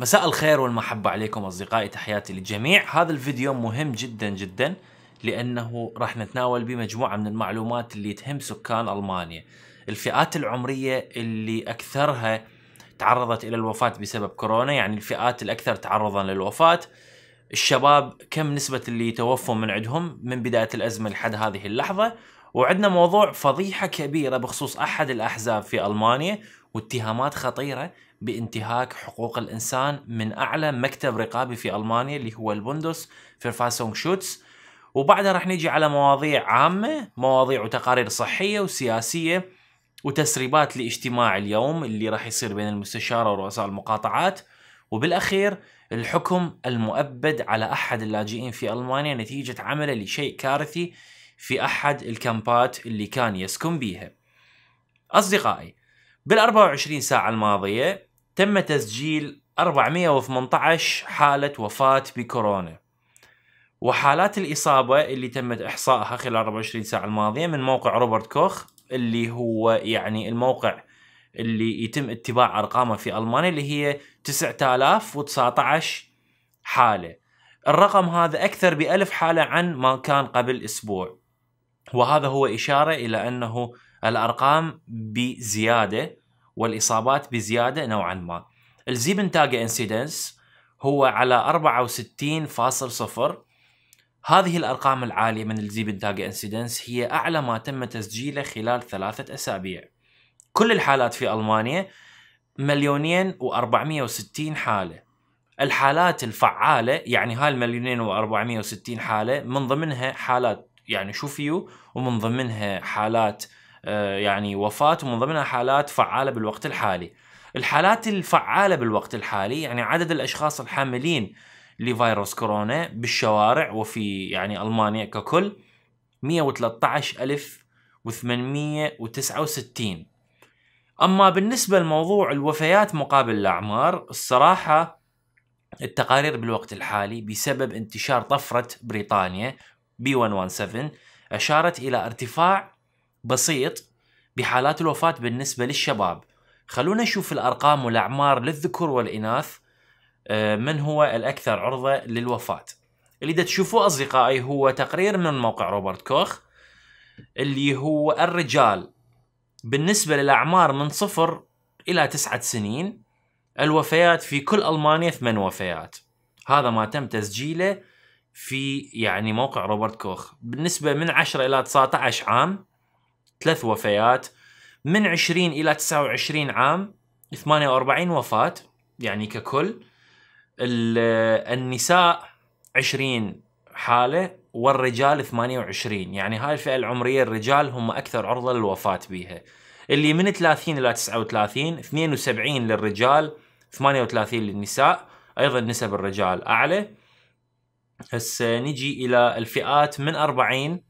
مساء الخير والمحبة عليكم أصدقائي تحياتي للجميع هذا الفيديو مهم جدا جدا لأنه راح نتناول بمجموعة من المعلومات اللي تهم سكان ألمانيا الفئات العمرية اللي أكثرها تعرضت إلى الوفاة بسبب كورونا يعني الفئات الأكثر تعرضا للوفاة الشباب كم نسبة اللي توفوا من عندهم من بداية الأزمة لحد هذه اللحظة وعندنا موضوع فضيحة كبيرة بخصوص أحد الأحزاب في ألمانيا واتهامات خطيرة بانتهاك حقوق الإنسان من أعلى مكتب رقابي في ألمانيا اللي هو البندس الفاسونغ شوتس وبعدها راح نجي على مواضيع عامة مواضيع وتقارير صحية وسياسية وتسريبات لاجتماع اليوم اللي راح يصير بين المستشارة ورؤساء المقاطعات وبالأخير الحكم المؤبد على أحد اللاجئين في ألمانيا نتيجة عمله لشيء كارثي في أحد الكامبات اللي كان يسكن بيها أصدقائي بال 24 ساعة الماضية تم تسجيل 418 حالة وفاة بكورونا وحالات الإصابة اللي تمت إحصائها خلال 24 ساعة الماضية من موقع روبرت كوخ اللي هو يعني الموقع اللي يتم اتباع أرقامه في ألمانيا اللي هي 9019 حالة الرقم هذا أكثر ب1000 حالة عن ما كان قبل أسبوع وهذا هو إشارة إلى أنه الأرقام بزيادة والإصابات بزيادة نوعا ما الزيبنتاجا انسيدنس هو على 64.0 هذه الأرقام العالية من الزيبنتاجا انسيدنس هي أعلى ما تم تسجيله خلال ثلاثة أسابيع كل الحالات في ألمانيا مليونين و460 حالة الحالات الفعالة يعني هاي المليونين و460 حالة من ضمنها حالات يعني شوفيو ومن ضمنها حالات آه، يعني وفاة ومن ضمنها حالات فعالة بالوقت الحالي الحالات الفعالة بالوقت الحالي يعني عدد الأشخاص الحاملين لفيروس كورونا بالشوارع وفي يعني ألمانيا ككل 113869 أما بالنسبة لموضوع الوفيات مقابل الأعمار الصراحة التقارير بالوقت الحالي بسبب انتشار طفرة بريطانيا B117 أشارت إلى ارتفاع بسيط بحالات الوفاة بالنسبة للشباب خلونا نشوف الأرقام والأعمار للذكور والإناث آه، من هو الأكثر عرضة للوفاة اللي تشوفوا أصدقائي هو تقرير من موقع روبرت كوخ اللي هو الرجال بالنسبة للأعمار من صفر إلى تسعة سنين الوفيات في كل ألمانيا ثمان وفيات هذا ما تم تسجيله في يعني موقع روبرت كوخ بالنسبة من 10 إلى 19 عام ثلاث وفيات من 20 الى 29 عام 48 وفاه يعني ككل النساء 20 حاله والرجال 28 يعني هاي الفئه العمريه الرجال هم اكثر عرضه للوفاه بيها اللي من 30 الى 39 72 للرجال 38 للنساء ايضا نسب الرجال اعلى هسه نجي الى الفئات من 40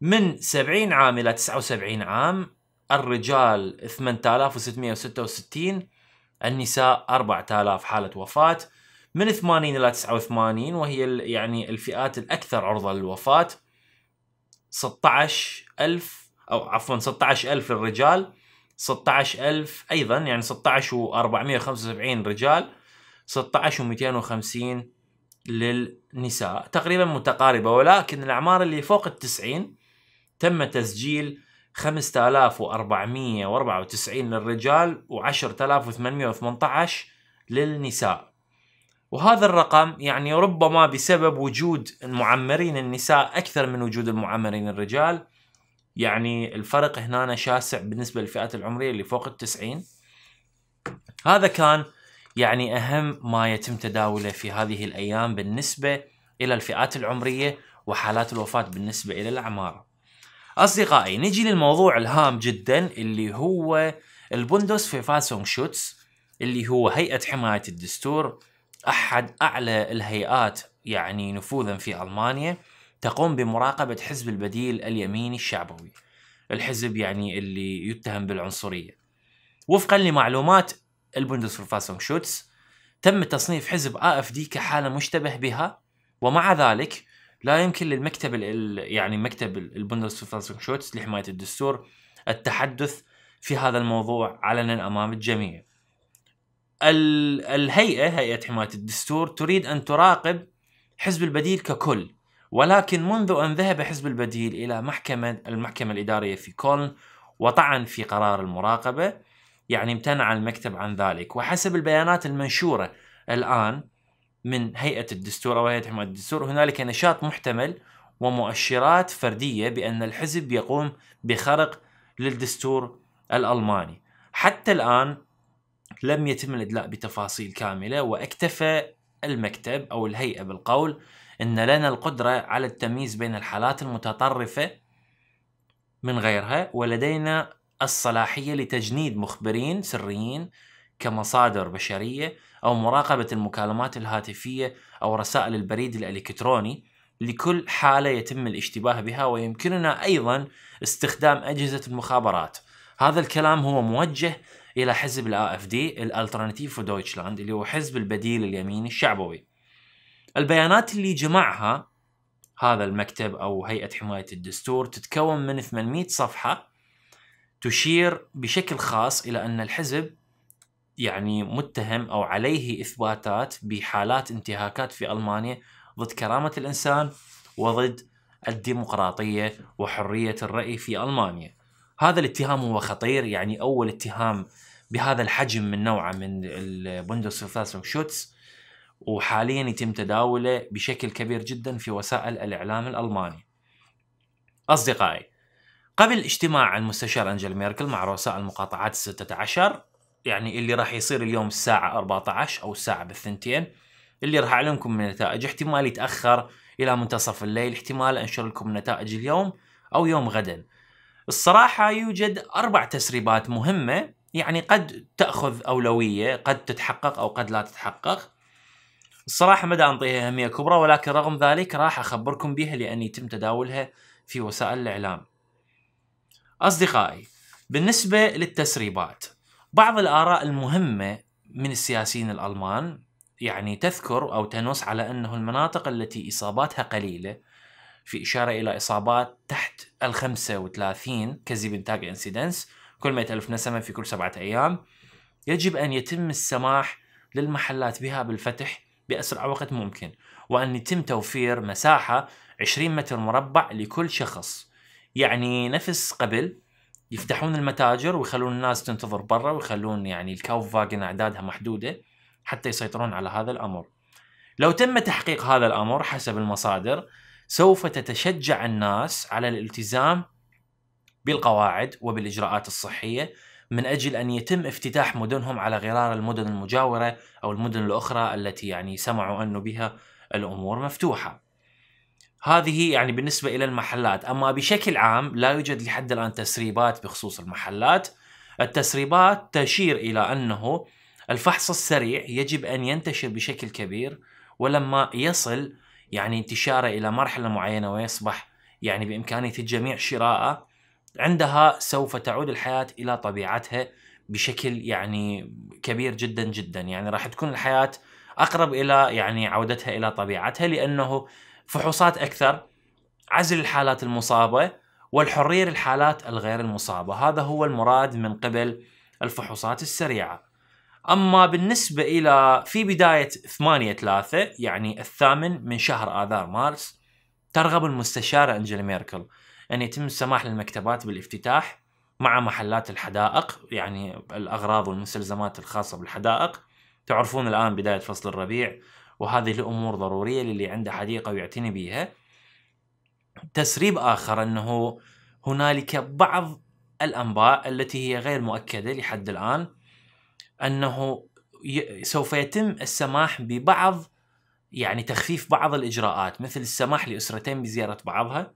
من 70 عام الى 79 عام الرجال 8666 النساء 4000 حاله وفاه من 80 الى 89 وهي يعني الفئات الاكثر عرضه للوفاه 16000 او عفوا 16000 للرجال 16000 ايضا يعني 16475 رجال 16250 للنساء تقريبا متقاربه ولكن الاعمار اللي فوق ال 90 تم تسجيل 5494 للرجال و10818 للنساء وهذا الرقم يعني ربما بسبب وجود المعمرين النساء أكثر من وجود المعمرين الرجال يعني الفرق هنا شاسع بالنسبة للفئات العمرية اللي فوق التسعين هذا كان يعني أهم ما يتم تداوله في هذه الأيام بالنسبة إلى الفئات العمرية وحالات الوفاة بالنسبة إلى الاعمار اصدقائي نجي للموضوع الهام جدا اللي هو البندس في فاسونغ شوتس اللي هو هيئه حمايه الدستور احد اعلى الهيئات يعني نفوذا في المانيا تقوم بمراقبه حزب البديل اليميني الشعبوي الحزب يعني اللي يتهم بالعنصريه وفقا لمعلومات البندس في فاسونغ شوتس تم تصنيف حزب AFD كحاله مشتبه بها ومع ذلك لا يمكن للمكتب يعني مكتب البندس شوتس لحماية الدستور التحدث في هذا الموضوع علنا أمام الجميع الهيئة هيئة حماية الدستور تريد أن تراقب حزب البديل ككل ولكن منذ أن ذهب حزب البديل إلى محكمة المحكمة الإدارية في كولن وطعن في قرار المراقبة يعني امتنع المكتب عن ذلك وحسب البيانات المنشورة الآن من هيئة الدستور أو هيئة حماية الدستور هنالك نشاط محتمل ومؤشرات فردية بأن الحزب يقوم بخرق للدستور الألماني حتى الآن لم يتم الإدلاء بتفاصيل كاملة واكتفى المكتب أو الهيئة بالقول أن لنا القدرة على التمييز بين الحالات المتطرفة من غيرها ولدينا الصلاحية لتجنيد مخبرين سريين كمصادر بشريه او مراقبه المكالمات الهاتفيه او رسائل البريد الالكتروني لكل حاله يتم الاشتباه بها ويمكننا ايضا استخدام اجهزه المخابرات. هذا الكلام هو موجه الى حزب الـ اف دي الالترناتيف في دويتشلاند اللي هو حزب البديل اليميني الشعبوي. البيانات اللي جمعها هذا المكتب او هيئه حمايه الدستور تتكون من 800 صفحه تشير بشكل خاص الى ان الحزب يعني متهم او عليه اثباتات بحالات انتهاكات في المانيا ضد كرامه الانسان وضد الديمقراطيه وحريه الراي في المانيا. هذا الاتهام هو خطير يعني اول اتهام بهذا الحجم من نوعه من البوندسفاسو شوتس وحاليا يتم تداوله بشكل كبير جدا في وسائل الاعلام الالماني. اصدقائي قبل اجتماع المستشار انجل ميركل مع رؤساء المقاطعات الستة عشر يعني اللي راح يصير اليوم الساعة 14 أو الساعة بالثنتين اللي راح أعلنكم من النتائج احتمال يتأخر إلى منتصف الليل احتمال أنشر لكم نتائج اليوم أو يوم غدا الصراحة يوجد أربع تسريبات مهمة يعني قد تأخذ أولوية قد تتحقق أو قد لا تتحقق الصراحة ما أنطيها أهمية كبرى ولكن رغم ذلك راح أخبركم بها لأن يتم تداولها في وسائل الإعلام أصدقائي بالنسبة للتسريبات بعض الآراء المهمة من السياسيين الألمان يعني تذكر أو تنص على أنه المناطق التي إصاباتها قليلة في إشارة إلى إصابات تحت الخمسة 35 كزيبن تاج انسيدنس كل مئة ألف نسمة في كل سبعة أيام يجب أن يتم السماح للمحلات بها بالفتح بأسرع وقت ممكن وأن يتم توفير مساحة 20 متر مربع لكل شخص يعني نفس قبل يفتحون المتاجر ويخلون الناس تنتظر برا ويخلون يعني الكاوف فاجن اعدادها محدوده حتى يسيطرون على هذا الامر. لو تم تحقيق هذا الامر حسب المصادر سوف تتشجع الناس على الالتزام بالقواعد وبالاجراءات الصحيه من اجل ان يتم افتتاح مدنهم على غرار المدن المجاوره او المدن الاخرى التي يعني سمعوا انه بها الامور مفتوحه. هذه يعني بالنسبة إلى المحلات أما بشكل عام لا يوجد لحد الآن تسريبات بخصوص المحلات التسريبات تشير إلى أنه الفحص السريع يجب أن ينتشر بشكل كبير ولما يصل يعني انتشاره إلى مرحلة معينة ويصبح يعني بإمكانية الجميع شراءه عندها سوف تعود الحياة إلى طبيعتها بشكل يعني كبير جدا جدا يعني راح تكون الحياة أقرب إلى يعني عودتها إلى طبيعتها لأنه فحوصات اكثر عزل الحالات المصابه والحريه للحالات الغير المصابه هذا هو المراد من قبل الفحوصات السريعه اما بالنسبه الى في بدايه 8 3 يعني الثامن من شهر اذار مارس ترغب المستشاره انجيلا ميركل ان يتم السماح للمكتبات بالافتتاح مع محلات الحدائق يعني الاغراض والمستلزمات الخاصه بالحدائق تعرفون الان بدايه فصل الربيع وهذه الامور ضروريه للي عنده حديقه ويعتني بيها تسريب اخر انه هنالك بعض الانباء التي هي غير مؤكده لحد الان انه سوف يتم السماح ببعض يعني تخفيف بعض الاجراءات مثل السماح لاسرتين بزياره بعضها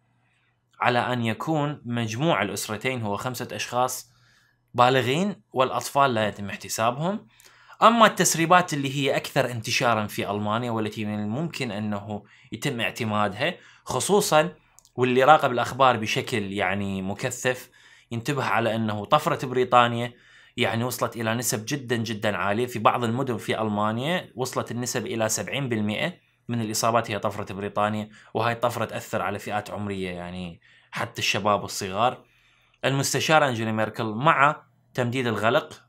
على ان يكون مجموع الاسرتين هو خمسه اشخاص بالغين والاطفال لا يتم احتسابهم اما التسريبات اللي هي اكثر انتشارا في المانيا والتي من الممكن انه يتم اعتمادها خصوصا واللي راقب الاخبار بشكل يعني مكثف ينتبه على انه طفره بريطانيا يعني وصلت الى نسب جدا جدا عاليه في بعض المدن في المانيا وصلت النسب الى 70% من الاصابات هي طفره بريطانيا وهاي الطفره تاثر على فئات عمريه يعني حتى الشباب والصغار المستشاره انجلي ميركل مع تمديد الغلق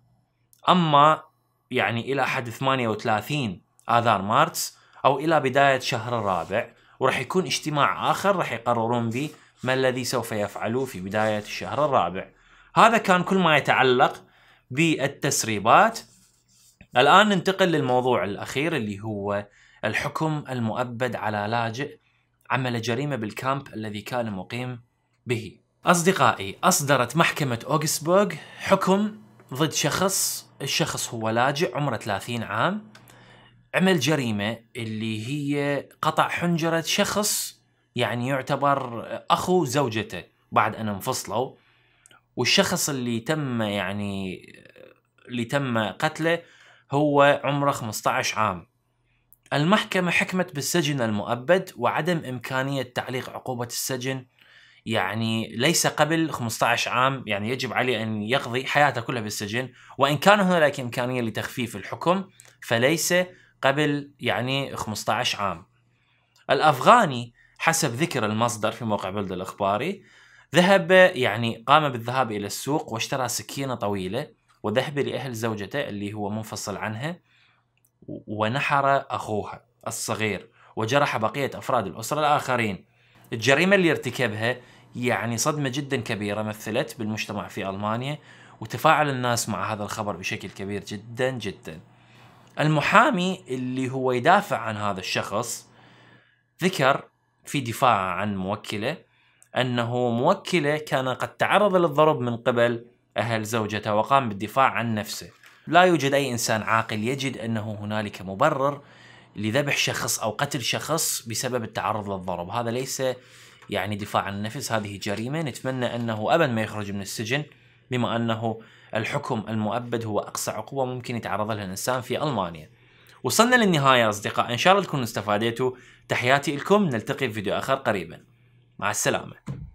اما يعني الى حد 38 اذار مارس او الى بدايه شهر الرابع وراح يكون اجتماع اخر راح يقررون به ما الذي سوف يفعلوه في بدايه الشهر الرابع. هذا كان كل ما يتعلق بالتسريبات. الان ننتقل للموضوع الاخير اللي هو الحكم المؤبد على لاجئ عمل جريمه بالكامب الذي كان مقيم به. اصدقائي اصدرت محكمه اوغسبورغ حكم ضد شخص الشخص هو لاجئ عمره 30 عام عمل جريمه اللي هي قطع حنجره شخص يعني يعتبر اخو زوجته بعد ان انفصلوا والشخص اللي تم يعني اللي تم قتله هو عمره 15 عام المحكمة حكمت بالسجن المؤبد وعدم إمكانية تعليق عقوبة السجن يعني ليس قبل 15 عام يعني يجب عليه أن يقضي حياته كلها بالسجن وإن كان هناك إمكانية لتخفيف الحكم فليس قبل يعني 15 عام الأفغاني حسب ذكر المصدر في موقع بلد الإخباري ذهب يعني قام بالذهاب إلى السوق واشترى سكينة طويلة وذهب لأهل زوجته اللي هو منفصل عنها ونحر أخوها الصغير وجرح بقية أفراد الأسرة الآخرين الجريمة اللي ارتكبها يعني صدمة جدا كبيرة مثلت بالمجتمع في ألمانيا وتفاعل الناس مع هذا الخبر بشكل كبير جدا جدا المحامي اللي هو يدافع عن هذا الشخص ذكر في دفاعه عن موكله أنه موكله كان قد تعرض للضرب من قبل أهل زوجته وقام بالدفاع عن نفسه لا يوجد أي إنسان عاقل يجد أنه هنالك مبرر لذبح شخص أو قتل شخص بسبب التعرض للضرب هذا ليس يعني دفاع عن النفس هذه جريمة نتمنى أنه أبدا ما يخرج من السجن بما أنه الحكم المؤبد هو أقصى عقوبة ممكن يتعرض لها الإنسان في ألمانيا وصلنا للنهاية أصدقاء إن شاء الله تكونوا استفادتوا تحياتي لكم نلتقي في فيديو آخر قريبا مع السلامة